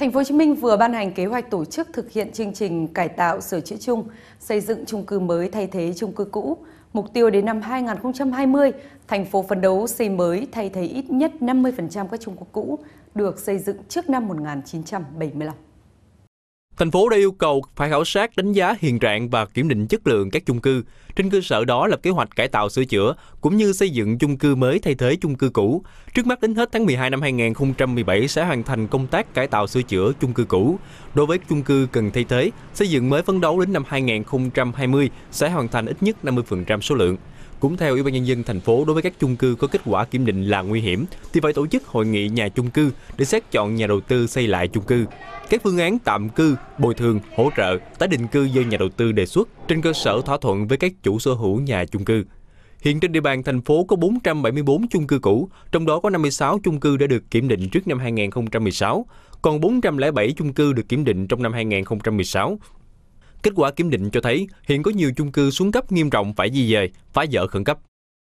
Thành phố Hồ Chí Minh vừa ban hành kế hoạch tổ chức thực hiện chương trình cải tạo sửa chữa chung, xây dựng chung cư mới thay thế chung cư cũ. Mục tiêu đến năm 2020, thành phố phấn đấu xây mới thay thế ít nhất 50% các chung cư cũ được xây dựng trước năm 1975. Thành phố đã yêu cầu phải khảo sát đánh giá hiện trạng và kiểm định chất lượng các chung cư, trên cơ sở đó lập kế hoạch cải tạo sửa chữa cũng như xây dựng chung cư mới thay thế chung cư cũ. Trước mắt đến hết tháng 12 năm 2017 sẽ hoàn thành công tác cải tạo sửa chữa chung cư cũ. Đối với chung cư cần thay thế, xây dựng mới phấn đấu đến năm 2020 sẽ hoàn thành ít nhất 50% số lượng. Cũng theo Ủy ban nhân dân thành phố đối với các chung cư có kết quả kiểm định là nguy hiểm thì phải tổ chức hội nghị nhà chung cư để xét chọn nhà đầu tư xây lại chung cư các phương án tạm cư, bồi thường, hỗ trợ, tái định cư do nhà đầu tư đề xuất trên cơ sở thỏa thuận với các chủ sở hữu nhà chung cư. Hiện trên địa bàn thành phố có 474 chung cư cũ, trong đó có 56 chung cư đã được kiểm định trước năm 2016, còn 407 chung cư được kiểm định trong năm 2016. Kết quả kiểm định cho thấy hiện có nhiều chung cư xuống cấp nghiêm trọng phải di dời, phá dỡ khẩn cấp.